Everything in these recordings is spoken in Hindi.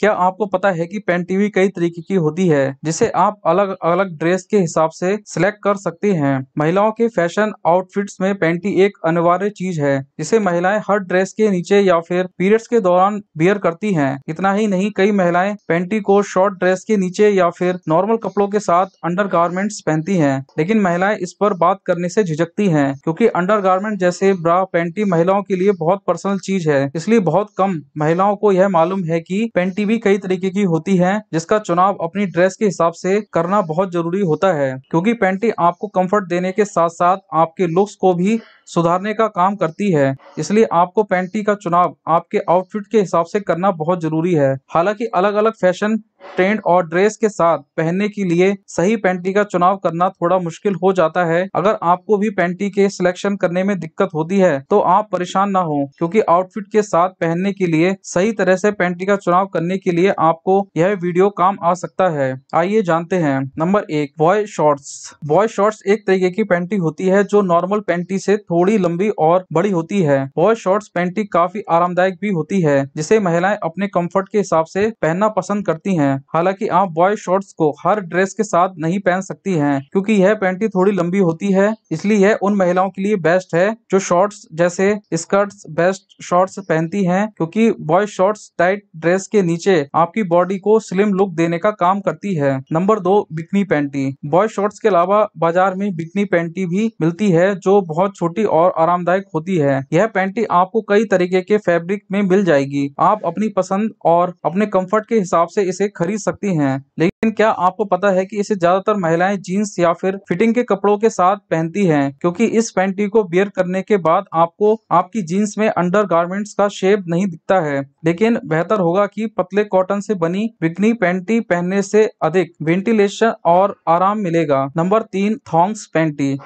क्या आपको पता है कि पेंटिवी कई तरीके की होती है जिसे आप अलग अलग ड्रेस के हिसाब से सिलेक्ट कर सकते हैं महिलाओं के फैशन आउटफिट्स में पेंटी एक अनिवार्य चीज है जिसे महिलाएं हर ड्रेस के नीचे या फिर पीरियड्स के दौरान बियर करती हैं। इतना ही नहीं कई महिलाएं पेंटी को शॉर्ट ड्रेस के नीचे या फिर नॉर्मल कपड़ों के साथ अंडर पहनती है लेकिन महिलाएं इस पर बात करने से झिझकती है क्यूँकी अंडर जैसे ब्रा पेंटी महिलाओं के लिए बहुत पर्सनल चीज है इसलिए बहुत कम महिलाओं को यह मालूम है की पेंटी भी कई तरीके की होती है जिसका चुनाव अपनी ड्रेस के हिसाब से करना बहुत जरूरी होता है क्योंकि पैंटी आपको कंफर्ट देने के साथ साथ आपके लुक्स को भी सुधारने का काम करती है इसलिए आपको पैंटी का चुनाव आपके आउटफिट के हिसाब से करना बहुत जरूरी है हालांकि अलग अलग फैशन ट्रेंड और ड्रेस के साथ पहनने के लिए सही पैंटी का चुनाव करना थोड़ा मुश्किल हो जाता है अगर आपको भी पैंटी के सिलेक्शन करने में दिक्कत होती है तो आप परेशान ना हो क्योंकि आउटफिट के साथ पहनने के लिए सही तरह से पैंटी का चुनाव करने के लिए आपको यह वीडियो काम आ सकता है आइए जानते हैं नंबर एक बॉय शॉर्ट्स बॉय शॉर्ट्स एक तरीके की पैंटी होती है जो नॉर्मल पैंटी से थोड़ी लंबी और बड़ी होती है बॉय शॉर्ट्स पैंटी काफी आरामदायक भी होती है जिसे महिलाएं अपने कम्फर्ट के हिसाब से पहनना पसंद करती है हैं हालांकि आप बॉय शॉर्ट्स को हर ड्रेस के साथ नहीं पहन सकती हैं क्योंकि यह पैंटी थोड़ी लंबी होती है इसलिए यह उन महिलाओं के लिए बेस्ट है जो शॉर्ट्स जैसे स्कर्ट्स बेस्ट शॉर्ट्स पहनती हैं क्योंकि बॉय शॉर्ट्स टाइट ड्रेस के नीचे आपकी बॉडी को स्लिम लुक देने का काम करती है नंबर दो बिकनी पैंटी बॉय शॉर्ट्स के अलावा बाजार में बिकनी पैंटी भी मिलती है जो बहुत छोटी और आरामदायक होती है यह पैंटी आपको कई तरीके के फैब्रिक में मिल जाएगी आप अपनी पसंद और अपने कंफर्ट के हिसाब से इसे खरीद सकती हैं लेकिन क्या आपको पता है कि इसे ज्यादातर महिलाएं जीन्स या फिर फिटिंग के कपड़ों के साथ पहनती हैं क्योंकि इस पैंटी को बियर करने के बाद आपको आपकी जीन्स में अंडर गार्मेंट्स का शेप नहीं दिखता है लेकिन बेहतर होगा कि पतले कॉटन से बनी बिकनी पैंटी पहनने से अधिक वेंटिलेशन और आराम मिलेगा नंबर तीन थॉन्ग्स पैंटी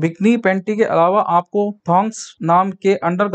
बिकनी पेंटी के अलावा आपको थॉन्ग्स नाम के अंडर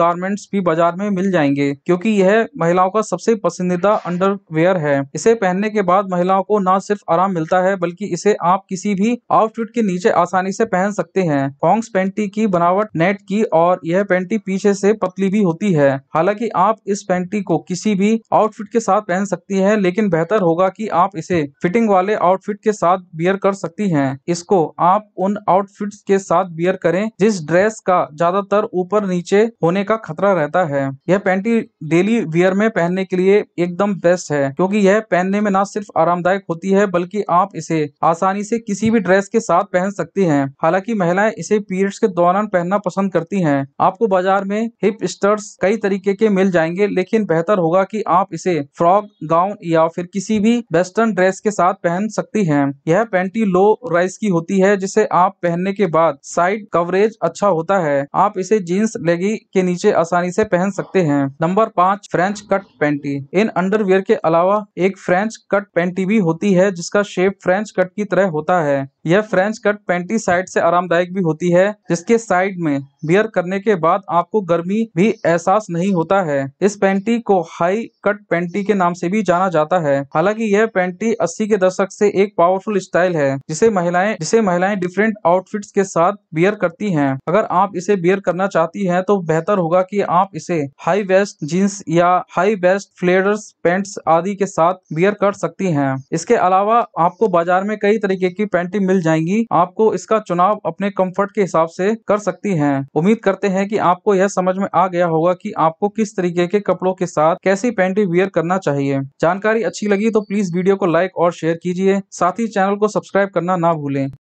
भी बाजार में मिल जाएंगे क्योंकि यह महिलाओं का सबसे पसंदीदा अंडरवेयर है इसे पहनने के बाद महिलाओं को न सिर्फ आराम मिलता है बल्कि इसे आप किसी भी आउटफिट के नीचे आसानी से पहन सकते हैं थॉन्ग्स पेंटी की बनावट नेट की और यह पेंटी पीछे से पतली भी होती है हालांकि आप इस पेंटी को किसी भी आउटफिट के साथ पहन सकती है लेकिन बेहतर होगा की आप इसे फिटिंग वाले आउटफिट के साथ बियर कर सकती है इसको आप उन आउटफिट के साथ वियर करें जिस ड्रेस का ज्यादातर ऊपर नीचे होने का खतरा रहता है यह पैंटी डेली वियर में पहनने के लिए एकदम बेस्ट है क्योंकि यह पहनने में न सिर्फ आरामदायक होती है बल्कि आप इसे आसानी से किसी भी ड्रेस के साथ पहन सकती हैं हालांकि महिलाएं इसे पीरियड्स के दौरान पहनना पसंद करती हैं आपको बाजार में हिप स्टर्स कई तरीके के मिल जाएंगे लेकिन बेहतर होगा की आप इसे फ्रॉक गाउन या फिर किसी भी वेस्टर्न ड्रेस के साथ पहन सकती है यह पैंटी लो राइस की होती है जिसे आप पहनने के बाद साइड कवरेज अच्छा होता है आप इसे जीन्स लेगी के नीचे आसानी से पहन सकते हैं नंबर पाँच फ्रेंच कट पैंटी इन अंडरवियर के अलावा एक फ्रेंच कट पैंटी भी होती है जिसका शेप फ्रेंच कट की तरह होता है यह फ्रेंच कट पेंटी साइड से आरामदायक भी होती है जिसके साइड में बियर करने के बाद आपको गर्मी भी एहसास नहीं होता है इस पेंटी को हाई कट पेंटी के नाम से भी जाना जाता है हालांकि यह पेंटी 80 के दशक से एक पावरफुल स्टाइल है जिसे महिलाएं जिसे महिलाएं डिफरेंट आउटफिट्स के साथ बियर करती हैं अगर आप इसे बियर करना चाहती है तो बेहतर होगा की आप इसे हाई वेस्ट जीन्स या हाई वेस्ट फ्लेडर्स पेंट्स आदि के साथ बियर कर सकती है इसके अलावा आपको बाजार में कई तरीके की पेंटी मिल मिल जाएंगी आपको इसका चुनाव अपने कंफर्ट के हिसाब से कर सकती हैं उम्मीद करते हैं कि आपको यह समझ में आ गया होगा कि आपको किस तरीके के कपड़ों के साथ कैसी पैंटी वेयर करना चाहिए जानकारी अच्छी लगी तो प्लीज वीडियो को लाइक और शेयर कीजिए साथ ही चैनल को सब्सक्राइब करना ना भूलें